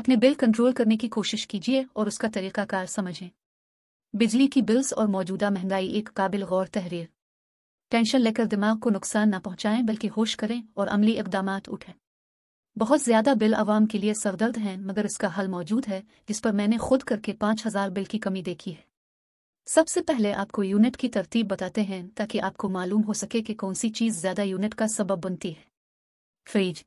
अपने bill control करने की कोशिश कीजिए और उसका तरीकाकार समझें बिजली की बिल्स और मौजूदा महंगाई एक काबिल गौर तहरीर टेंशन लेकर दिमाग को नुकसान न पहुंचाएं बल्कि होश करें और अमली इकदाम उठाएं बहुत ज़्यादा बिल आवाम के लिए सरदर्द हैं मगर इसका हल मौजूद है जिस पर मैंने खुद करके पांच हज़ार बिल की कमी देखी है सबसे पहले आपको यूनिट की तरतीब बताते हैं ताकि आपको मालूम हो सके कि कौन सी चीज़ ज़्यादा यूनिट का सबब बनती है फ्रिज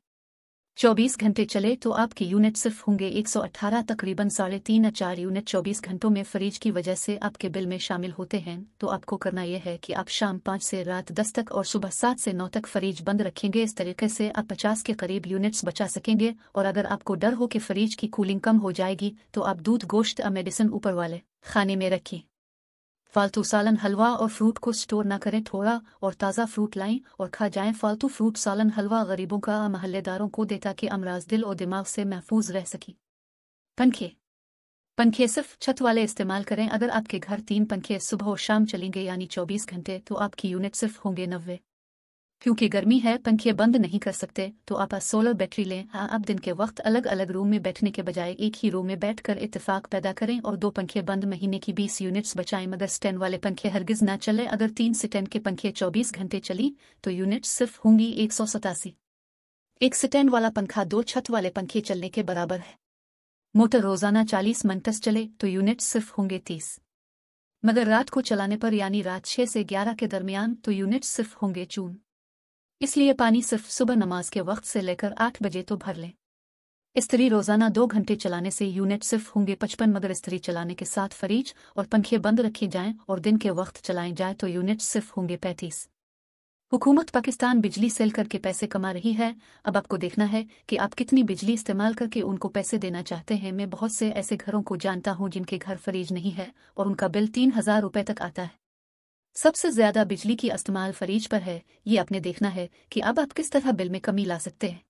24 घंटे चले तो आपके यूनिट सिर्फ होंगे 118 तकरीबन साढ़े तीन या चार यूनिट 24 घंटों में फ्रिज की वजह से आपके बिल में शामिल होते हैं तो आपको करना यह है कि आप शाम पाँच से रात दस तक और सुबह सात से नौ तक फ्रिज बंद रखेंगे इस तरीके से आप पचास के करीब यूनिट्स बचा सकेंगे और अगर आपको डर हो कि फ्रिज की कूलिंग कम हो जाएगी तो आप दूध गोश्त या मेडिसिन ऊपर वाले खाने में रखें फालतू सालन हलवा और फ्रूट को स्टोर न करें थोड़ा और ताज़ा फ्रूट लाएं और खा जाएं फालतू फ्रूट सालन हलवा गरीबों का महल्लेदारों को दे ताकि अमराज दिल और दिमाग से महफूज रह सकें पंखे पंखे सिर्फ छत वाले इस्तेमाल करें अगर आपके घर तीन पंखे सुबह और शाम चलेंगे यानी 24 घंटे तो आपकी यूनिट सिर्फ होंगे नब्बे क्योंकि गर्मी है पंखे बंद नहीं कर सकते तो आप सोलर बैटरी लें आप दिन के वक्त अलग अलग रूम में बैठने के बजाय एक ही रूम में बैठकर इतफाक पैदा करें और दो पंखे बंद महीने की 20 यूनिट्स बचाएं मगर स्टैंड वाले पंखे हरगिज ना चले अगर तीन स्टैंड के पंखे 24 घंटे चली तो यूनिट सिर्फ होंगी एक सौ सतासी एक स्टैंड वाला पंखा दो छत वाले पंखे चलने के बराबर है मोटर रोजाना चालीस मंटस चले तो यूनिट सिर्फ होंगे तीस मगर रात को चलाने पर यानी रात छह से ग्यारह के दरमियान तो यूनिट सिर्फ होंगे चून इसलिए पानी सिर्फ सुबह नमाज के वक्त से लेकर आठ बजे तो भर लें स्त्री रोजाना दो घंटे चलाने से यूनिट सिर्फ होंगे पचपन मगर स्त्री चलाने के साथ फरीज और पंखे बंद रखे जाएं और दिन के वक्त चलाएं जाए तो यूनिट सिर्फ होंगे पैंतीस हुकूमत पाकिस्तान बिजली सेल करके पैसे कमा रही है अब आपको देखना है कि आप कितनी बिजली इस्तेमाल करके उनको पैसे देना चाहते हैं मैं बहुत से ऐसे घरों को जानता हूं जिनके घर फरीज नहीं है और उनका बिल तीन हजार रुपये तक आता है सबसे ज्यादा बिजली की इस्तेमाल फरीज पर है ये आपने देखना है कि अब आप किस तरह बिल में कमी ला सकते हैं